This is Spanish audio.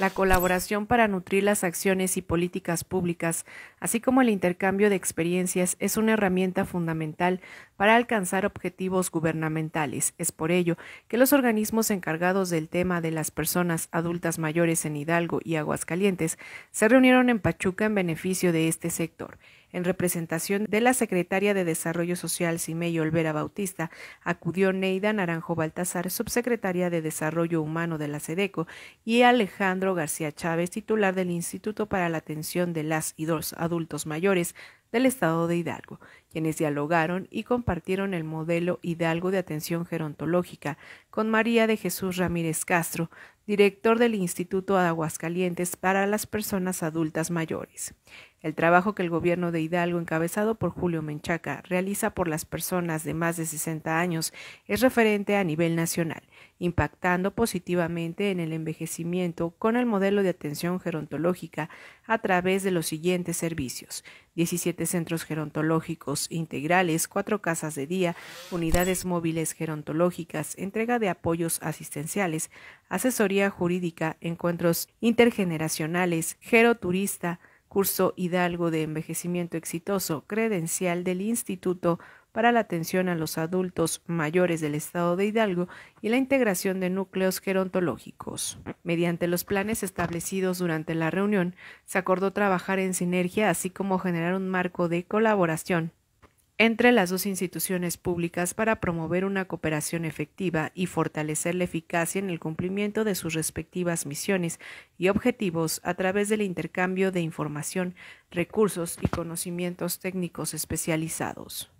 la colaboración para nutrir las acciones y políticas públicas, así como el intercambio de experiencias, es una herramienta fundamental para alcanzar objetivos gubernamentales. Es por ello que los organismos encargados del tema de las personas adultas mayores en Hidalgo y Aguascalientes se reunieron en Pachuca en beneficio de este sector en representación de la secretaria de Desarrollo Social y Olvera Bautista, acudió Neida Naranjo Baltasar, subsecretaria de Desarrollo Humano de la SEDECO, y Alejandro García Chávez, titular del Instituto para la Atención de las y dos Adultos Mayores del Estado de Hidalgo, quienes dialogaron y compartieron el modelo Hidalgo de Atención Gerontológica con María de Jesús Ramírez Castro, director del Instituto Aguascalientes para las Personas Adultas Mayores. El trabajo que el gobierno de Hidalgo, encabezado por Julio Menchaca, realiza por las personas de más de 60 años es referente a nivel nacional impactando positivamente en el envejecimiento con el modelo de atención gerontológica a través de los siguientes servicios: 17 centros gerontológicos integrales, 4 casas de día, unidades móviles gerontológicas, entrega de apoyos asistenciales, asesoría jurídica, encuentros intergeneracionales, geroturista, curso Hidalgo de Envejecimiento Exitoso, credencial del Instituto para la Atención a los Adultos Mayores del Estado de Hidalgo y la integración de núcleos gerontológicos. Mediante los planes establecidos durante la reunión, se acordó trabajar en sinergia, así como generar un marco de colaboración entre las dos instituciones públicas para promover una cooperación efectiva y fortalecer la eficacia en el cumplimiento de sus respectivas misiones y objetivos a través del intercambio de información, recursos y conocimientos técnicos especializados.